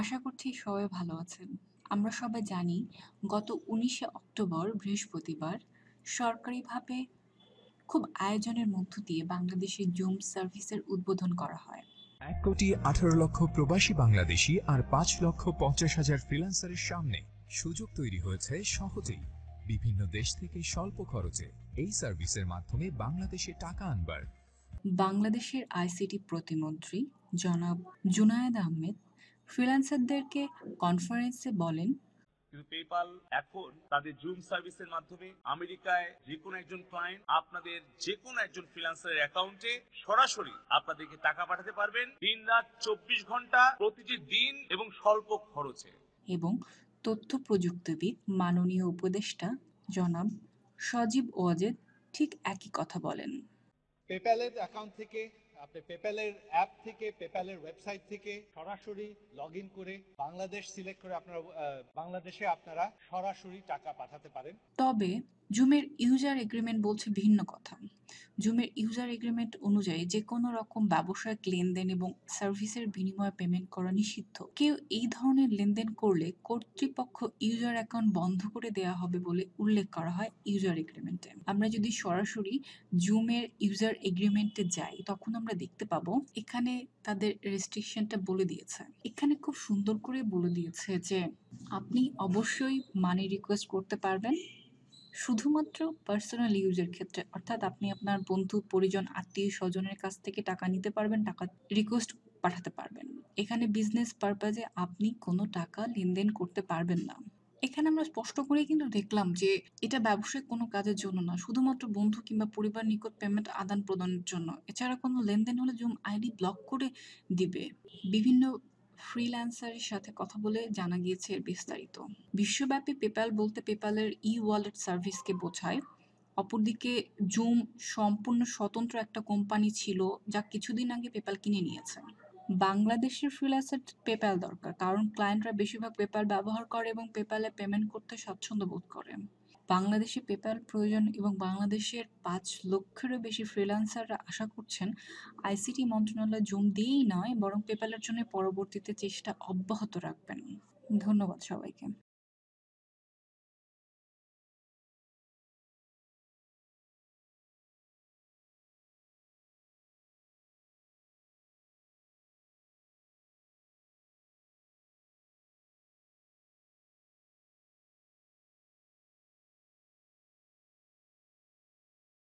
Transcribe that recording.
আশা করছি সবাই ভালো আছেন আমরা সবাই জানি গত উনিশে অক্টোবর বৃহস্পতিবার সরকারিভাবে খুব আয়োজনের মধ্য দিয়ে বাংলাদেশে জুম সার্ভিসের উদ্বোধন করা হয় এক কোটি আঠারো লক্ষ প্রবাসী বাংলাদেশি আর পাঁচ লক্ষ পঞ্চাশ হাজার ফ্রিলান্সারের সামনে সুযোগ তৈরি হয়েছে সহজেই বিভিন্ন দেশ থেকে স্বল্প খরচে এই সার্ভিসের মাধ্যমে বাংলাদেশে টাকা আনবার বাংলাদেশের আইসিটি প্রতিমন্ত্রী জনাব জুনায়েদ আহমেদ ফ্রিল্যান্সারদেরকে কনফারেন্সে বলেন কিন্তু পেপাল এখন তাদের জুম সার্ভিসের মাধ্যমে আমেরিকায় যে কোনো একজন ক্লায়েন্ট আপনাদের যে কোনো একজন ফ্রিলান্সারের অ্যাকাউন্টে সরাসরি আপনাদেরকে টাকা পাঠাতে পারবেন দিন রাত চব্বিশ ঘন্টা প্রতিটি দিন এবং স্বল্প খরচে এবং তথ্য প্রযুক্তিবিদ মাননীয় উপদেষ্টা জনাব সজীব ওয়াজেদ ঠিক একই কথা বলেন পেপ্যালের অ্যাকাউন্ট থেকে আপনি পেপ্যালের অ্যাপ থেকে পেপ্যালের ওয়েবসাইট থেকে সরাসরি লগ ইন করে বাংলাদেশ সিলেক্ট করে আপনারা বাংলাদেশে আপনারা সরাসরি টাকা পাঠাতে পারেন তবে জুমের ইউজার এগ্রিমেন্ট বলছে ভিন্ন কথা জুমের ইউজার এগ্রিমেন্ট অনুযায়ী যে কোনো রকম ব্যবসায়িক লেনদেন এবং সার্ভিসের বিনিময়ে পেমেন্ট করা নিষিদ্ধ কেউ এই ধরনের লেনদেন করলে কর্তৃপক্ষ ইউজার অ্যাকাউন্ট বন্ধ করে দেওয়া হবে বলে উল্লেখ করা হয় ইউজার এগ্রিমেন্টে আমরা যদি সরাসরি জুমের ইউজার এগ্রিমেন্টে যাই তখন আমরা দেখতে পাবো এখানে তাদের রেস্ট্রিকশনটা বলে দিয়েছে এখানে খুব সুন্দর করে বলে দিয়েছে যে আপনি অবশ্যই মানি রিকোয়েস্ট করতে পারবেন শুধুমাত্র পার্সোনাল ইউজের ক্ষেত্রে অর্থাৎ আপনি আপনার বন্ধু পরিজন আত্মীয় স্বজনের কাছ থেকে টাকা নিতে পারবেন টাকা রিকোয়েস্ট পাঠাতে পারবেন এখানে বিজনেস পারপাজে আপনি কোনো টাকা লেনদেন করতে পারবেন না এখানে আমরা স্পষ্ট করে কিন্তু দেখলাম যে এটা ব্যবসায়িক কোনো কাজের জন্য না শুধুমাত্র বন্ধু কিংবা পরিবার নিকট পেমেন্ট আদান প্রদানের জন্য এছাড়া কোনো লেনদেন হলে জুম আইডি ব্লক করে দিবে বিভিন্ন ফ্রিল্যান্সারের সাথে কথা বলে জানা গিয়েছে এর বিস্তারিত বিশ্বব্যাপী পেপ্যাল বলতে পেপ্যালের ই ওয়ালেট সার্ভিসকে বোঝায় অপরদিকে জুম সম্পূর্ণ স্বতন্ত্র একটা কোম্পানি ছিল যা কিছুদিন আগে পেপ্যাল কিনে নিয়েছে বাংলাদেশের ফ্রিল্যান্সার পেপ্যাল দরকার কারণ ক্লায়েন্টরা বেশিরভাগ পেপ্যাল ব্যবহার করে এবং পেপ্যালে পেমেন্ট করতে স্বাচ্ছন্দ্য বোধ করে বাংলাদেশে পেপ্যাল প্রয়োজন এবং বাংলাদেশের পাঁচ লক্ষেরও বেশি ফ্রিল্যান্সাররা আশা করছেন আইসিটি মন্ত্রণালয় জম দিয়েই নয় বরং পেপ্যালের জন্য পরবর্তীতে চেষ্টা অব্যাহত রাখবেন ধন্যবাদ সবাইকে